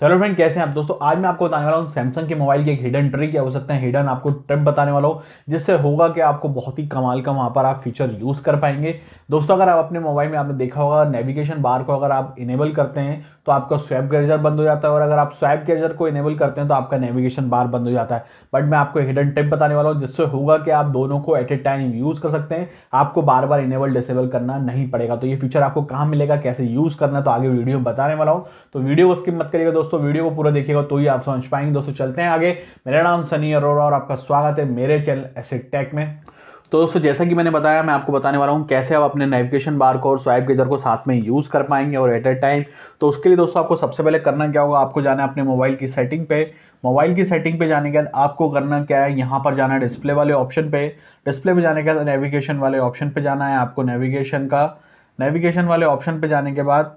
चलो फ्रेंड कैसे हैं आप दोस्तों आज मैं आपको बताने वाला हूँ सैमसंग के मोबाइल की एक हिडन ट्रिक या हो सकता है हिडन आपको ट्रिप बताने वाला हूँ जिससे होगा कि आपको बहुत ही कमाल का वहाँ पर आप फीचर यूज़ कर पाएंगे दोस्तों अगर आप अपने मोबाइल में आपने देखा होगा नेविगेशन बार को अगर आप इनेबल करते हैं तो आपका स्वैप गेजर बंद हो जाता है और अगर आप स्वैप गेजर को इनेबल करते हैं तो आपका नेविगेशन बार बंद हो जाता है बट मैं आपको हिडन ट्रिप बताने वाला हूँ जिससे होगा कि आप दोनों को एट ए टाइम यूज़ कर सकते हैं आपको बार बार इनेबल डिसेबल करना नहीं पड़ेगा तो ये फीचर आपको कहाँ मिलेगा कैसे यूज़ करना तो आगे वीडियो बताने वाला हूँ तो वीडियो को स्किप मत करिएगा दोस्तों दोस्तों वीडियो को पूरा देखिएगा तो ही आप समझ पाएंगे दोस्तों चलते हैं आगे मेरा नाम सनी अरोरा और आपका स्वागत है मेरे चैनल एसिड टेक में तो दोस्तों जैसा कि मैंने बताया मैं आपको बताने वाला हूँ कैसे आप अपने नेविगेशन बार को और स्वाइप गेजर को साथ में यूज़ कर पाएंगे और एट ए टाइम तो उसके लिए दोस्तों आपको सबसे पहले करना क्या होगा आपको जाना है अपने मोबाइल की सेटिंग पे मोबाइल की सेटिंग पे जाने के बाद आपको करना क्या है यहाँ पर जाना है डिस्प्ले वाले ऑप्शन पे डिस्प्ले पर जाने के बाद नेविगेशन वाले ऑप्शन पर जाना है आपको नेविगेशन का नेविगेशन वाले ऑप्शन पर जाने के बाद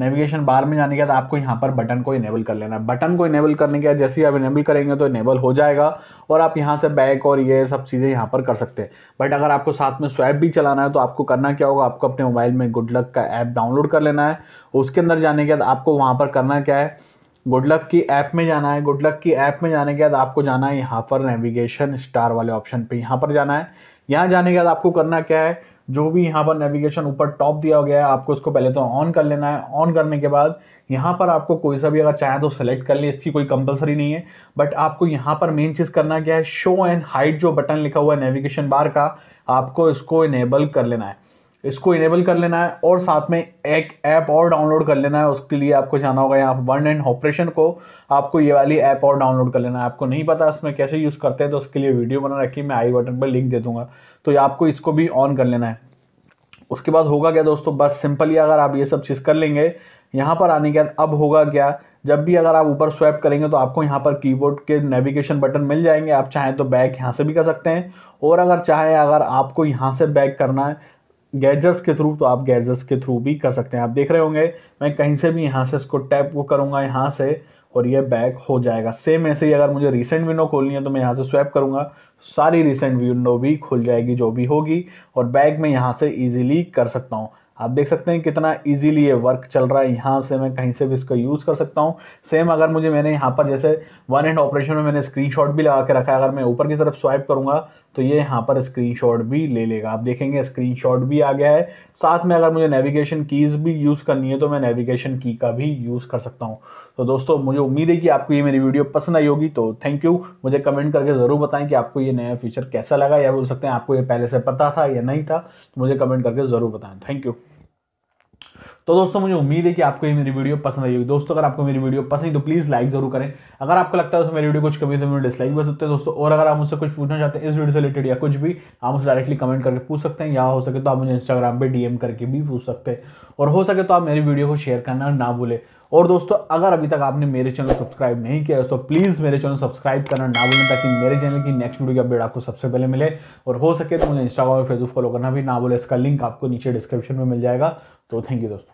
नेविगेशन बार में जाने के बाद आपको यहाँ पर बटन को इनेबल कर लेना है बटन को इनेबल करने के बाद जैसे ही आप इनेबल करेंगे तो इनेबल हो जाएगा और आप यहाँ से बैक और ये सब चीज़ें यहाँ पर कर सकते हैं बट अगर आपको साथ में स्वैप भी चलाना है तो आपको करना क्या होगा आपको अपने मोबाइल में गुड लक का ऐप डाउनलोड कर लेना है उसके अंदर जाने के बाद आपको वहाँ पर करना क्या है गुड लक की ऐप में जाना है गुड लक की ऐप में जाने के बाद आपको जाना है यहाँ पर नेविगेशन स्टार वाले ऑप्शन पे यहाँ पर जाना है यहाँ जाने के बाद आपको करना क्या है जो भी यहाँ पर नेविगेशन ऊपर टॉप दिया गया है आपको इसको पहले तो ऑन कर लेना है ऑन करने के बाद यहाँ पर आपको कोई सा भी अगर चाहे तो सेलेक्ट कर ले इसकी कोई कंपलसरी नहीं है बट आपको यहाँ पर मेन चीज़ करना क्या है शो एंड हाइट जो बटन लिखा हुआ है नेविगेशन बार का आपको इसको इनेबल कर लेना है इसको इनेबल कर लेना है और साथ में एक ऐप और डाउनलोड कर लेना है उसके लिए आपको जाना होगा यहाँ वन एंड ऑपरेशन को आपको ये वाली ऐप और डाउनलोड कर लेना है आपको नहीं पता इसमें कैसे यूज़ करते हैं तो उसके लिए वीडियो बना रखी मैं आई बटन पर लिंक दे दूँगा तो आपको इसको भी ऑन कर लेना है उसके बाद होगा क्या दोस्तों बस सिंपली अगर आप ये सब चीज़ कर लेंगे यहाँ पर आने के बाद अब होगा क्या जब भी अगर आप ऊपर स्वैप करेंगे तो आपको यहाँ पर कीबोर्ड के नेविगेशन बटन मिल जाएंगे आप चाहें तो बैक यहाँ से भी कर सकते हैं और अगर चाहें अगर आपको यहाँ से बैक करना है गैजेट्स के थ्रू तो आप गैजेट्स के थ्रू भी कर सकते हैं आप देख रहे होंगे मैं कहीं से भी यहाँ से इसको टैप वो करूँगा यहाँ से और ये बैक हो जाएगा सेम ऐसे ही अगर मुझे रिसेंट विंडो खोलनी है तो मैं यहाँ से स्वैप करूँगा सारी रिसेंट विंडो भी खुल जाएगी जो भी होगी और बैक में यहाँ से ईजिली कर सकता हूँ आप देख सकते हैं कितना इजीली ये वर्क चल रहा है यहाँ से मैं कहीं से भी इसका यूज़ कर सकता हूँ सेम अगर मुझे मैंने यहाँ पर जैसे वन एंड ऑपरेशन में मैंने स्क्रीनशॉट भी लगा के रखा है अगर मैं ऊपर की तरफ स्वाइप करूँगा तो ये यहाँ पर स्क्रीनशॉट भी ले लेगा आप देखेंगे स्क्रीनशॉट भी आ गया है साथ में अगर मुझे नेविगेशन कीज़ भी यूज़ करनी है तो मैं नेविगेशन की का भी यूज़ कर सकता हूँ तो दोस्तों मुझे उम्मीद है कि आपको ये मेरी वीडियो पसंद आई होगी तो थैंक यू मुझे कमेंट करके ज़रूर बताएं कि आपको ये नया फीचर कैसा लगा या बोल सकते हैं आपको ये पहले से पता था या नहीं था तो मुझे कमेंट करके ज़रूर बताएं थैंक यू तो दोस्तों मुझे उम्मीद है कि आपको ये मेरी वीडियो पसंद आई होगी दोस्तों अगर आपको मेरी वीडियो पसंद है तो प्लीज़ लाइक जरूर करें अगर आपको लगता है तो मेरी वीडियो कुछ कमी तो मेरे डिसलाइक भी सकते हैं दोस्तों और अगर आप मुझसे कुछ पूछना चाहते हैं इस वीडियो से रिलेटेड या कुछ भी आप मुझसे डायरेक्टली कमेंट करके पूछ सकते हैं या हो सके तो आप मुझे इंस्टाग्राम पर डीएम करके भी पूछ सकते हैं और हो सके तो आप मेरी वीडियो को शेयर करना ना भूलें और दोस्तों अगर अभी तक आपने मेरे चैनल सब्सक्राइब नहीं किया है तो प्लीज़ मेरे चैनल सब्सक्राइब करना ना भूलें ताकि मेरे चैनल की नेक्स्ट वीडियो की अपडेट आपको सबसे पहले मिले और हो सके तो मुझे इंस्टाग्राम और फेसबुक फॉलो करना भी ना बोले इसका लिंक आपको नीचे डिस्क्रिप्शन में मिल जाएगा तो थैंक यू दोस्तों